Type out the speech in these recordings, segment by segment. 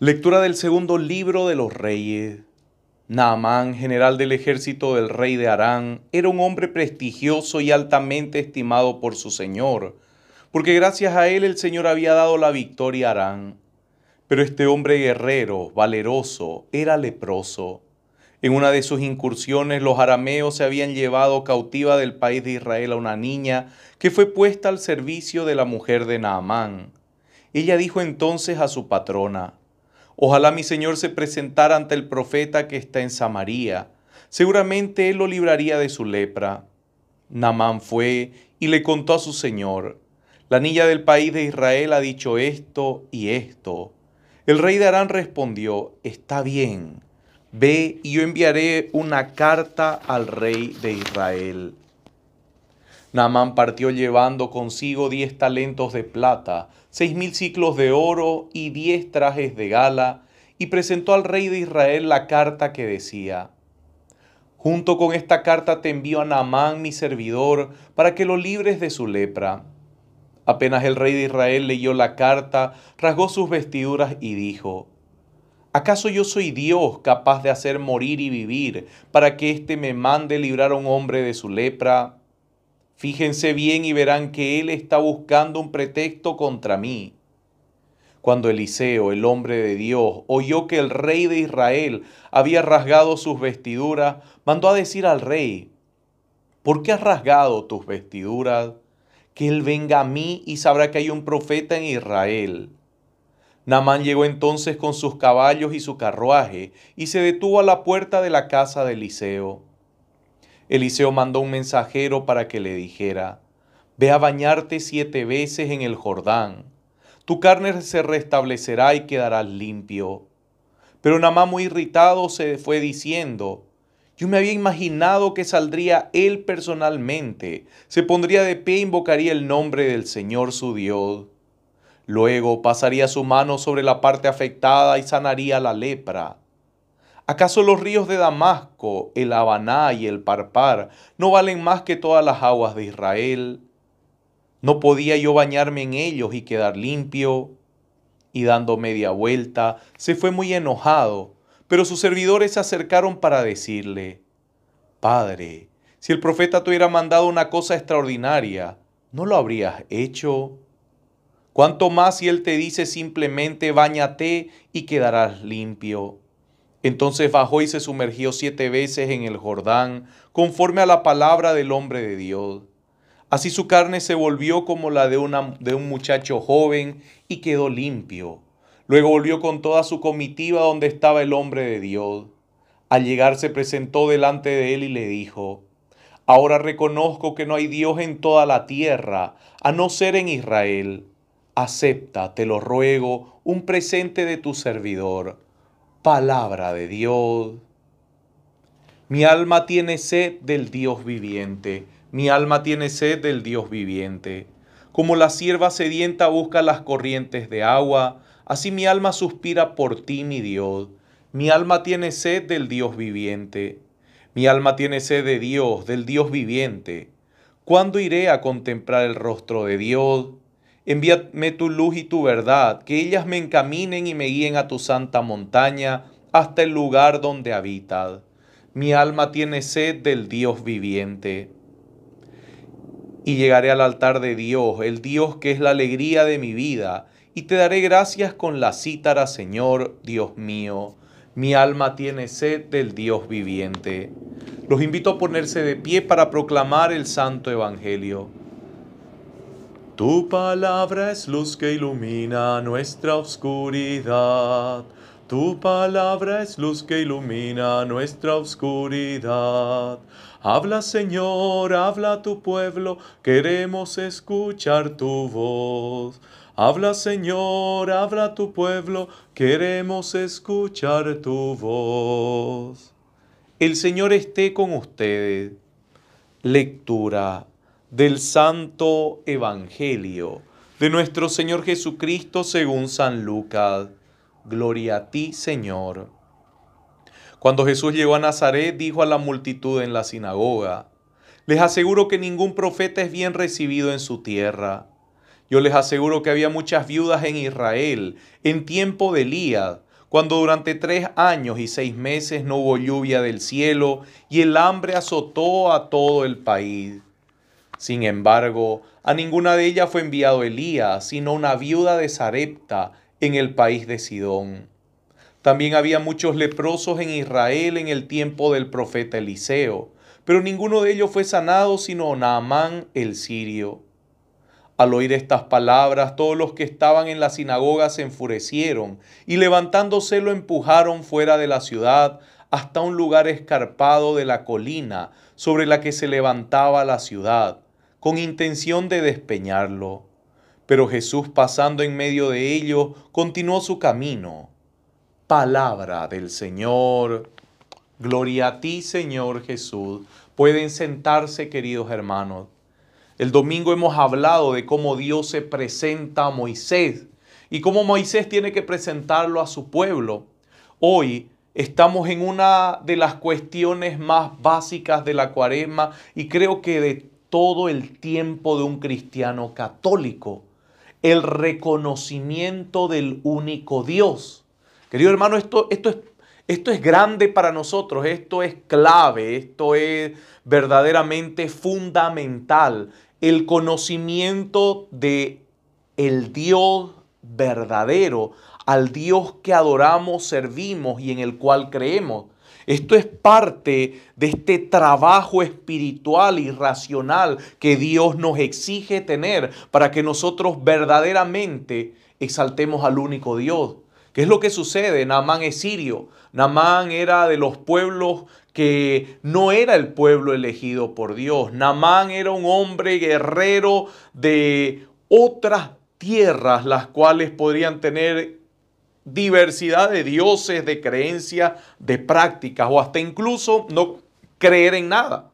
Lectura del segundo libro de los reyes. Naamán, general del ejército del rey de Arán, era un hombre prestigioso y altamente estimado por su señor, porque gracias a él el señor había dado la victoria a Arán. Pero este hombre guerrero, valeroso, era leproso. En una de sus incursiones los arameos se habían llevado cautiva del país de Israel a una niña que fue puesta al servicio de la mujer de Naamán. Ella dijo entonces a su patrona, Ojalá mi Señor se presentara ante el profeta que está en Samaria. Seguramente él lo libraría de su lepra. Namán fue y le contó a su Señor, la niña del país de Israel ha dicho esto y esto. El rey de Arán respondió, está bien, ve y yo enviaré una carta al rey de Israel. Naamán partió llevando consigo diez talentos de plata, seis mil ciclos de oro y diez trajes de gala, y presentó al rey de Israel la carta que decía, Junto con esta carta te envío a Naamán, mi servidor, para que lo libres de su lepra. Apenas el rey de Israel leyó la carta, rasgó sus vestiduras y dijo, ¿Acaso yo soy Dios capaz de hacer morir y vivir para que éste me mande librar a un hombre de su lepra? Fíjense bien y verán que él está buscando un pretexto contra mí. Cuando Eliseo, el hombre de Dios, oyó que el rey de Israel había rasgado sus vestiduras, mandó a decir al rey, ¿por qué has rasgado tus vestiduras? Que él venga a mí y sabrá que hay un profeta en Israel. Naamán llegó entonces con sus caballos y su carruaje y se detuvo a la puerta de la casa de Eliseo. Eliseo mandó un mensajero para que le dijera, Ve a bañarte siete veces en el Jordán, tu carne se restablecerá y quedarás limpio. Pero Namá muy irritado se fue diciendo, yo me había imaginado que saldría él personalmente, se pondría de pie e invocaría el nombre del Señor su Dios. Luego pasaría su mano sobre la parte afectada y sanaría la lepra. ¿Acaso los ríos de Damasco, el Habaná y el Parpar no valen más que todas las aguas de Israel? ¿No podía yo bañarme en ellos y quedar limpio? Y dando media vuelta, se fue muy enojado, pero sus servidores se acercaron para decirle, Padre, si el profeta te hubiera mandado una cosa extraordinaria, ¿no lo habrías hecho? ¿Cuánto más si él te dice simplemente, báñate y quedarás limpio? Entonces bajó y se sumergió siete veces en el Jordán, conforme a la palabra del hombre de Dios. Así su carne se volvió como la de, de un muchacho joven y quedó limpio. Luego volvió con toda su comitiva donde estaba el hombre de Dios. Al llegar se presentó delante de él y le dijo, Ahora reconozco que no hay Dios en toda la tierra, a no ser en Israel. Acepta, te lo ruego, un presente de tu servidor palabra de Dios. Mi alma tiene sed del Dios viviente, mi alma tiene sed del Dios viviente. Como la sierva sedienta busca las corrientes de agua, así mi alma suspira por ti, mi Dios. Mi alma tiene sed del Dios viviente. Mi alma tiene sed de Dios, del Dios viviente. ¿Cuándo iré a contemplar el rostro de Dios? Envíame tu luz y tu verdad, que ellas me encaminen y me guíen a tu santa montaña, hasta el lugar donde habitad. Mi alma tiene sed del Dios viviente. Y llegaré al altar de Dios, el Dios que es la alegría de mi vida, y te daré gracias con la cítara, Señor, Dios mío. Mi alma tiene sed del Dios viviente. Los invito a ponerse de pie para proclamar el Santo Evangelio. Tu palabra es luz que ilumina nuestra oscuridad. Tu palabra es luz que ilumina nuestra oscuridad. Habla Señor, habla tu pueblo, queremos escuchar tu voz. Habla Señor, habla tu pueblo, queremos escuchar tu voz. El Señor esté con ustedes. Lectura del Santo Evangelio de nuestro Señor Jesucristo según San Lucas. Gloria a ti, Señor. Cuando Jesús llegó a Nazaret, dijo a la multitud en la sinagoga, Les aseguro que ningún profeta es bien recibido en su tierra. Yo les aseguro que había muchas viudas en Israel en tiempo de Elías, cuando durante tres años y seis meses no hubo lluvia del cielo y el hambre azotó a todo el país. Sin embargo, a ninguna de ellas fue enviado Elías, sino una viuda de Sarepta en el país de Sidón. También había muchos leprosos en Israel en el tiempo del profeta Eliseo, pero ninguno de ellos fue sanado sino Naamán el sirio. Al oír estas palabras, todos los que estaban en la sinagoga se enfurecieron y levantándose lo empujaron fuera de la ciudad hasta un lugar escarpado de la colina sobre la que se levantaba la ciudad con intención de despeñarlo. Pero Jesús pasando en medio de ellos, continuó su camino. Palabra del Señor. Gloria a ti, Señor Jesús. Pueden sentarse, queridos hermanos. El domingo hemos hablado de cómo Dios se presenta a Moisés y cómo Moisés tiene que presentarlo a su pueblo. Hoy estamos en una de las cuestiones más básicas de la cuaresma y creo que de todo el tiempo de un cristiano católico, el reconocimiento del único Dios. Querido hermano, esto, esto, es, esto es grande para nosotros, esto es clave, esto es verdaderamente fundamental, el conocimiento de el Dios verdadero, al Dios que adoramos, servimos y en el cual creemos. Esto es parte de este trabajo espiritual y racional que Dios nos exige tener para que nosotros verdaderamente exaltemos al único Dios. ¿Qué es lo que sucede? Naamán es sirio. Naamán era de los pueblos que no era el pueblo elegido por Dios. Naamán era un hombre guerrero de otras tierras, las cuales podrían tener diversidad de dioses, de creencias, de prácticas o hasta incluso no creer en nada.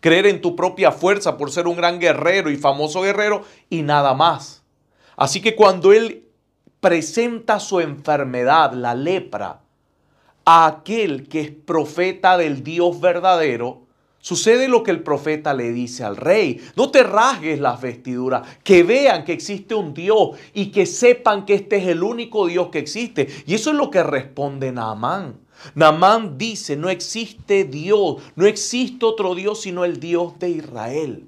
Creer en tu propia fuerza por ser un gran guerrero y famoso guerrero y nada más. Así que cuando él presenta su enfermedad, la lepra, a aquel que es profeta del Dios verdadero, Sucede lo que el profeta le dice al rey. No te rasgues las vestiduras, que vean que existe un Dios y que sepan que este es el único Dios que existe. Y eso es lo que responde Naamán. Naamán dice, no existe Dios, no existe otro Dios sino el Dios de Israel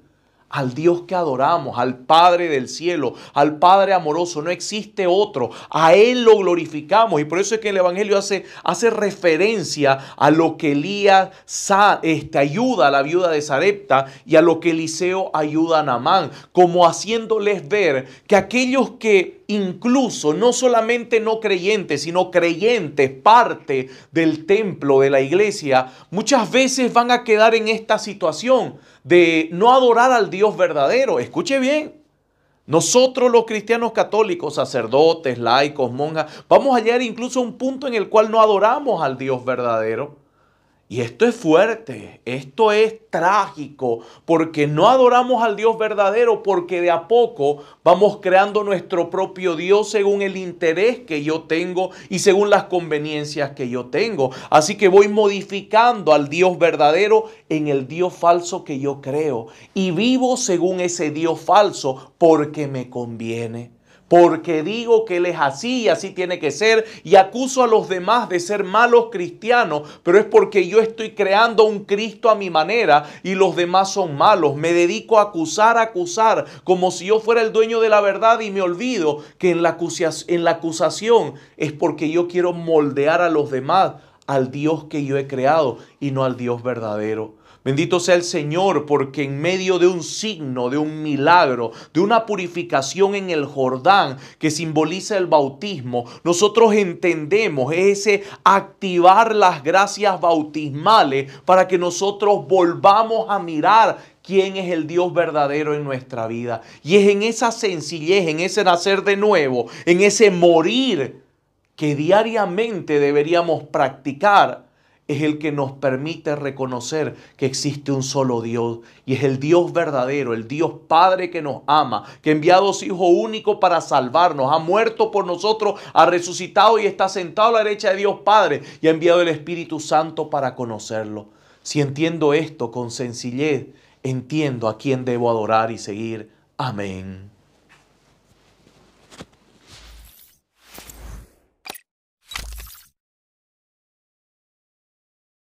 al Dios que adoramos, al Padre del cielo, al Padre amoroso. No existe otro. A Él lo glorificamos. Y por eso es que el Evangelio hace, hace referencia a lo que Elías esta ayuda a la viuda de Sarepta y a lo que Eliseo ayuda a Namán, como haciéndoles ver que aquellos que incluso no solamente no creyentes, sino creyentes, parte del templo, de la iglesia, muchas veces van a quedar en esta situación de no adorar al Dios verdadero. Escuche bien, nosotros los cristianos católicos, sacerdotes, laicos, monjas, vamos a llegar incluso a un punto en el cual no adoramos al Dios verdadero. Y esto es fuerte, esto es trágico, porque no adoramos al Dios verdadero, porque de a poco vamos creando nuestro propio Dios según el interés que yo tengo y según las conveniencias que yo tengo. Así que voy modificando al Dios verdadero en el Dios falso que yo creo y vivo según ese Dios falso porque me conviene porque digo que él es así y así tiene que ser, y acuso a los demás de ser malos cristianos, pero es porque yo estoy creando un Cristo a mi manera y los demás son malos. Me dedico a acusar, acusar, como si yo fuera el dueño de la verdad y me olvido que en la en la acusación es porque yo quiero moldear a los demás al Dios que yo he creado y no al Dios verdadero. Bendito sea el Señor porque en medio de un signo, de un milagro, de una purificación en el Jordán que simboliza el bautismo, nosotros entendemos ese activar las gracias bautismales para que nosotros volvamos a mirar quién es el Dios verdadero en nuestra vida. Y es en esa sencillez, en ese nacer de nuevo, en ese morir que diariamente deberíamos practicar es el que nos permite reconocer que existe un solo Dios y es el Dios verdadero, el Dios Padre que nos ama, que ha enviado a su Hijo único para salvarnos, ha muerto por nosotros, ha resucitado y está sentado a la derecha de Dios Padre y ha enviado el Espíritu Santo para conocerlo. Si entiendo esto con sencillez, entiendo a quién debo adorar y seguir. Amén.